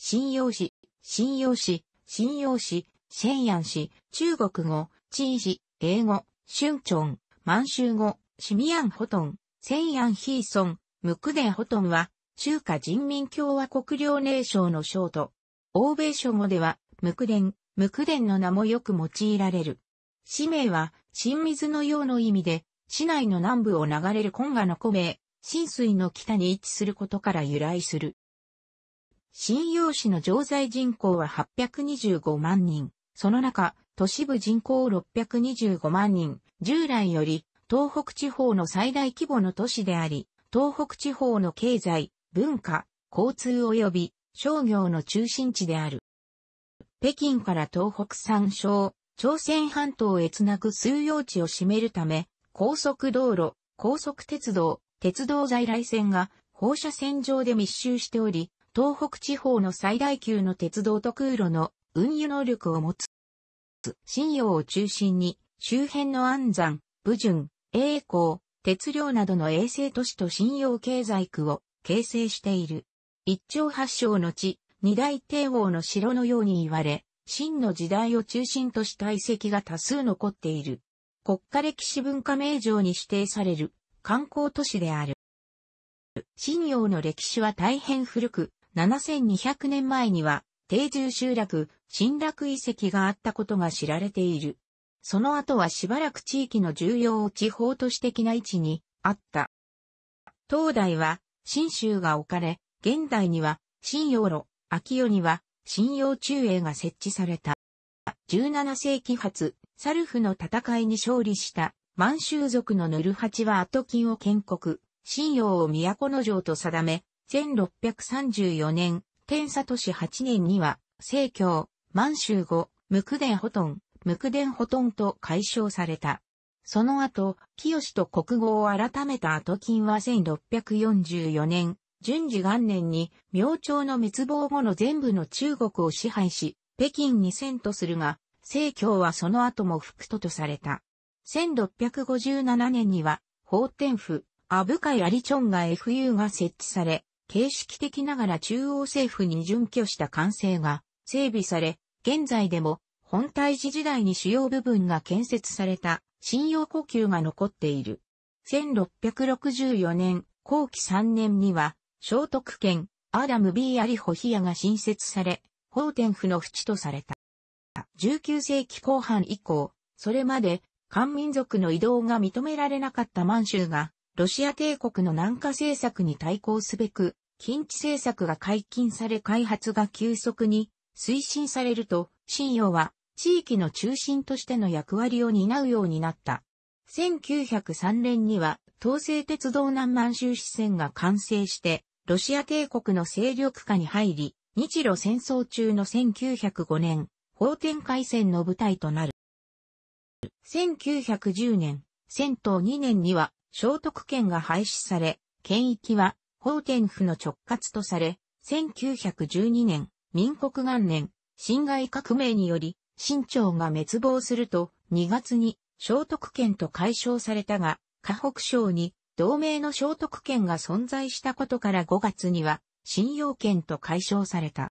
信用市、信用市、信用市、仙安市、中国語、地市、英語、春春、満州語、シミアンホトン、仙安ヒーソン、ムクデンホトンは、中華人民共和国領内省の省都。欧米諸語では、ムクデン、ムクデンの名もよく用いられる。市名は、新水のようの意味で、市内の南部を流れるコンガの湖名、新水の北に位置することから由来する。信用市の常在人口は825万人。その中、都市部人口625万人。従来より、東北地方の最大規模の都市であり、東北地方の経済、文化、交通及び商業の中心地である。北京から東北三省、朝鮮半島へつなぐ数用地を占めるため、高速道路、高速鉄道、鉄道在来線が放射線上で密集しており、東北地方の最大級の鉄道と空路の運輸能力を持つ。信用を中心に、周辺の安山、武順、栄光、鉄量などの衛星都市と信用経済区を形成している。一朝八章の地、二大帝王の城のように言われ、秦の時代を中心とした遺跡が多数残っている。国家歴史文化名城に指定される観光都市である。信用の歴史は大変古く、7200年前には、定住集落、新落遺跡があったことが知られている。その後はしばらく地域の重要地方都市的な位置にあった。東大は、新州が置かれ、現代には、新洋路、秋夜には、新洋中英が設置された。17世紀初、サルフの戦いに勝利した満州族のヌルハチはアトキンを建国、信用を都の城と定め、1634年、天佐都市8年には、西京、満州後、無垢伝保頓、無垢伝保んと解消された。その後、清と国語を改めた後金は1644年、順次元年に明朝の滅亡後の全部の中国を支配し、北京に遷都するが、西京はその後も副都とされた。1657年には、法天府、阿武海アリチョンが FU が設置され、形式的ながら中央政府に準拠した完成が整備され、現在でも本体寺時代に主要部分が建設された信用呼吸が残っている。1664年、後期3年には、聖徳県アダム B アリホヒアが新設され、法天府の淵とされた。19世紀後半以降、それまで漢民族の移動が認められなかった満州がロシア帝国の南下政策に対抗すべく、近地政策が解禁され開発が急速に推進されると、信用は地域の中心としての役割を担うようになった。1903年には東西鉄道南満州支線が完成して、ロシア帝国の勢力下に入り、日露戦争中の1905年、法天海戦の舞台となる。1910年、戦闘2年には聖徳権が廃止され、権益は法天府の直轄とされ、1912年、民国元年、侵害革命により、新朝が滅亡すると、2月に聖徳権と解消されたが、河北省に同盟の聖徳権が存在したことから5月には、信用権と解消された。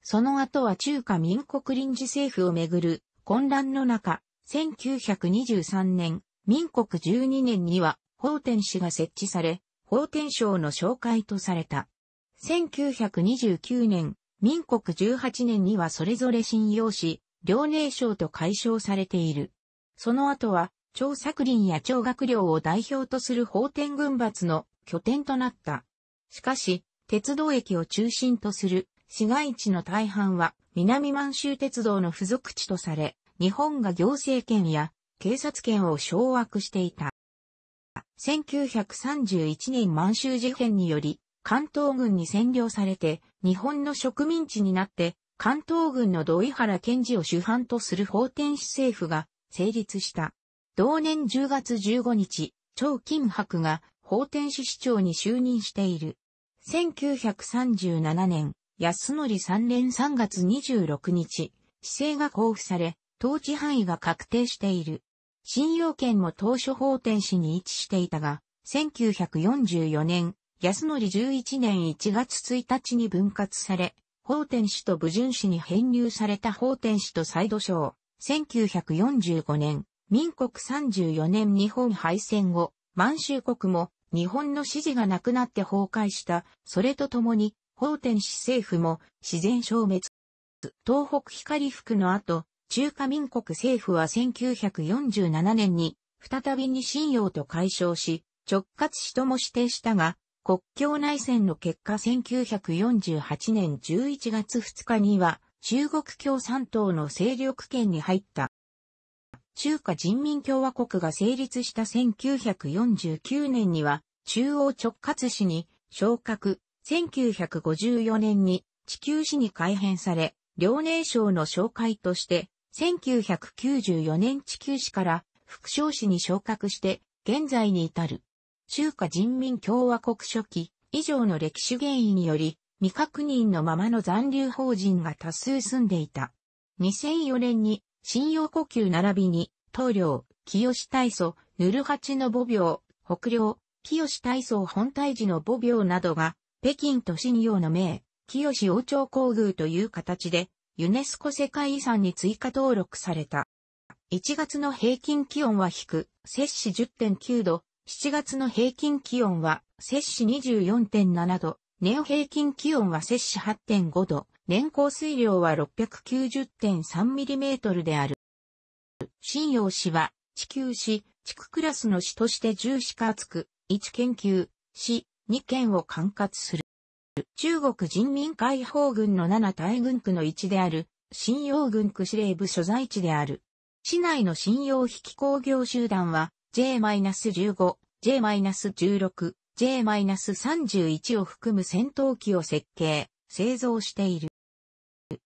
その後は中華民国臨時政府をめぐる混乱の中、1923年民国12年には法天市が設置され、法天省の紹介とされた。1929年、民国18年にはそれぞれ信用し、遼寧省と解消されている。その後は、張作林や張学寮を代表とする法天軍閥の拠点となった。しかし、鉄道駅を中心とする市街地の大半は南満州鉄道の付属地とされ、日本が行政権や警察権を掌握していた。1931年満州事変により、関東軍に占領されて、日本の植民地になって、関東軍の土井原賢治を主犯とする法天使政府が成立した。同年10月15日、張金博が法天使市長に就任している。1937年、安則3年3月26日、市政が交付され、統治範囲が確定している。信用権も当初法典市に位置していたが、1944年、安則11年1月1日に分割され、法典市と武順市に編入された法典市と再度省、1945年、民国34年日本敗戦後、満州国も日本の支持がなくなって崩壊した、それとともに、法典市政府も自然消滅。東北光服の後、中華民国政府は1947年に、再びに信用と解消し、直轄市とも指定したが、国境内戦の結果1948年11月2日には、中国共産党の勢力圏に入った。中華人民共和国が成立した1949年には、中央直轄市に昇格、1954年に地球市に改編され、遼寧省の紹介として1994年地球市から副省市に昇格して現在に至る。中華人民共和国初期以上の歴史原因により未確認のままの残留邦人が多数住んでいた。2004年に信用呼吸並びに東領、清大祖、ヌルハチの母廟、北領、清大祖本体寺の母廟などが北京都新陽の名、清王朝皇宮という形でユネスコ世界遺産に追加登録された。1月の平均気温は低、摂氏10.9度、7月の平均気温は摂氏24.7度、年平均気温は摂氏8.5度、年降水量は 690.3mm である。新陽市は地球市、地区クラスの市として10市かつく、1研究、市、2県を管轄する。中国人民解放軍の7大軍区の一である、信用軍区司令部所在地である。市内の信用引き工業集団は、J-15、J-16、J-31 を含む戦闘機を設計、製造している。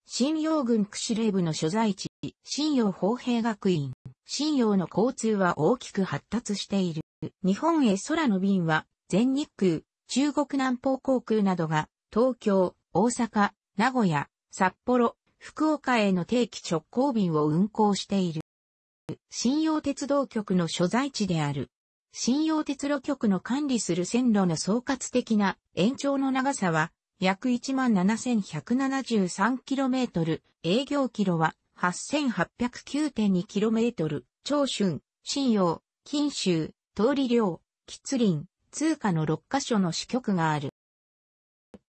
信用軍区司令部の所在地、信用砲兵学院。信用の交通は大きく発達している。日本へ空の便は、全日空、中国南方航空などが東京、大阪、名古屋、札幌、福岡への定期直行便を運航している。信用鉄道局の所在地である。信用鉄路局の管理する線路の総括的な延長の長さは約 17,173km、営業キロは 8,809.2km、長春、信用、金州、通り量、吉林、通貨の6カ所の支局がある。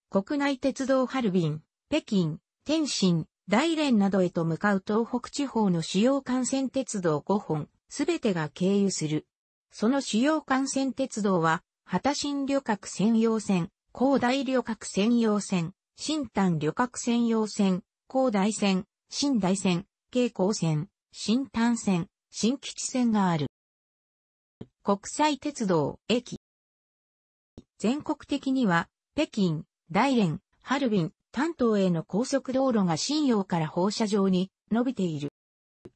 国内鉄道ハルビン、北京、天津、大連などへと向かう東北地方の主要幹線鉄道5本、すべてが経由する。その主要幹線鉄道は、畑新旅客専用線、広大旅客専用線、新丹旅客専用線、広大線、新大線、京高線、新丹線、新基地線がある。国際鉄道、駅。全国的には、北京、大連、ハルビン、丹東への高速道路が新陽から放射状に伸びている。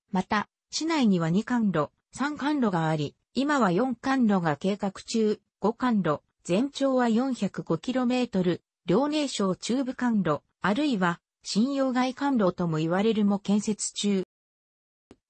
また、市内には2間路、3間路があり、今は4間路が計画中、5間路、全長は 405km、両寧省中部間路、あるいは、新陽外間路とも言われるも建設中。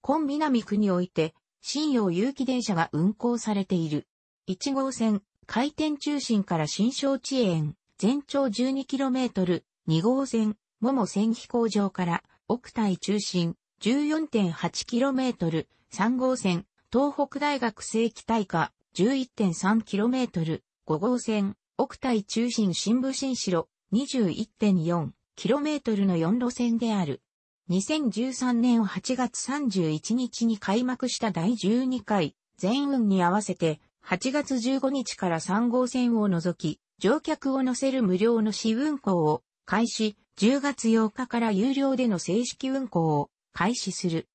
今南区において、新陽有機電車が運行されている。1号線、回転中心から新小地園、全長 12km、2号線、桃線飛行場から奥体中心、14.8km、3号線、東北大学正規大化、11.3km、5号線、奥体中心新武新城、21.4km の4路線である。2013年8月31日に開幕した第12回全運に合わせて8月15日から3号線を除き、乗客を乗せる無料の試運行を開始、10月8日から有料での正式運行を開始する。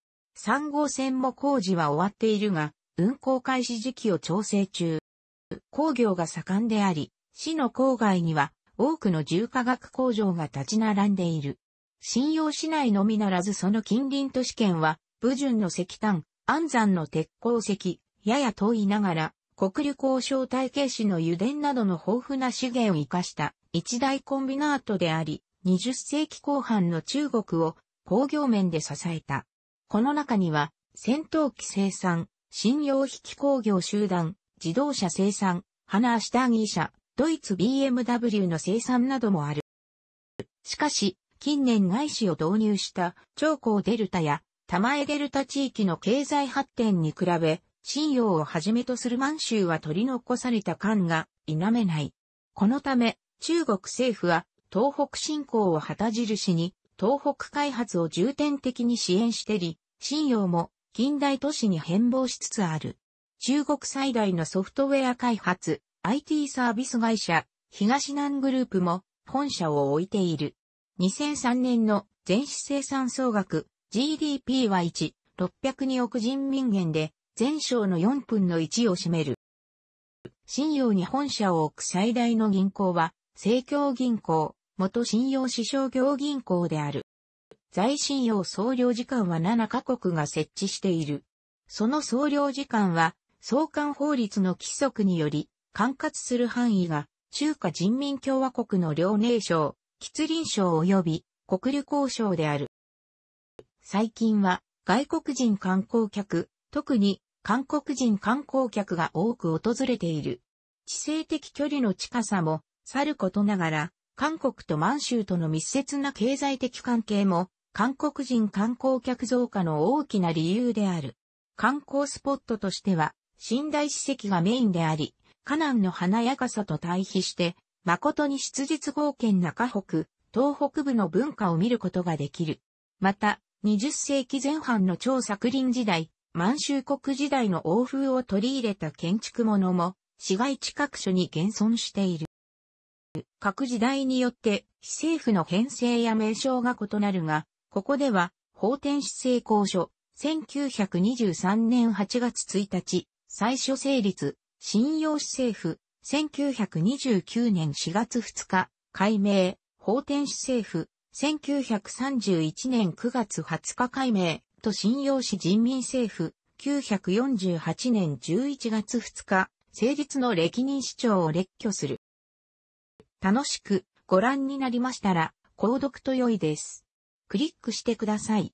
3号線も工事は終わっているが、運行開始時期を調整中。工業が盛んであり、市の郊外には多くの重化学工場が立ち並んでいる。信用市内のみならずその近隣都市圏は、武順の石炭、安山の鉄鉱石、やや遠いながら、国力交渉体系市の油田などの豊富な資源を生かした一大コンビナートであり、20世紀後半の中国を工業面で支えた。この中には、戦闘機生産、信用引き工業集団、自動車生産、花下、シタードイツ BMW の生産などもある。しかし、近年外資を導入した長江デルタや玉江デルタ地域の経済発展に比べ、信用をはじめとする満州は取り残された感が否めない。このため、中国政府は東北振興を旗印に、東北開発を重点的に支援してり、信用も近代都市に変貌しつつある。中国最大のソフトウェア開発、IT サービス会社、東南グループも本社を置いている。2003年の全市生産総額 GDP は1、602億人民元で全省の4分の1を占める。信用に本社を置く最大の銀行は、政教銀行、元信用市商業銀行である。在信用総領時間は7カ国が設置している。その総領時間は、総監法律の規則により、管轄する範囲が、中華人民共和国の両寧省、吉林省及び国旅行省である。最近は、外国人観光客、特に韓国人観光客が多く訪れている。地政的距離の近さも、さることながら、韓国と満州との密接な経済的関係も、韓国人観光客増加の大きな理由である。観光スポットとしては、寝台史跡がメインであり、河南の華やかさと対比して、誠に質実合憲な河北、東北部の文化を見ることができる。また、20世紀前半の超作林時代、満州国時代の欧風を取り入れた建築物も、市街地各所に現存している。各時代によって、市政府の編成や名称が異なるが、ここでは、法典市政公署、1923年8月1日、最初成立、信用市政府、1929年4月2日、改名、法典市政府、1931年9月20日改名、都信用市人民政府、948年11月2日、成立の歴任市長を列挙する。楽しくご覧になりましたら、購読と良いです。クリックしてください。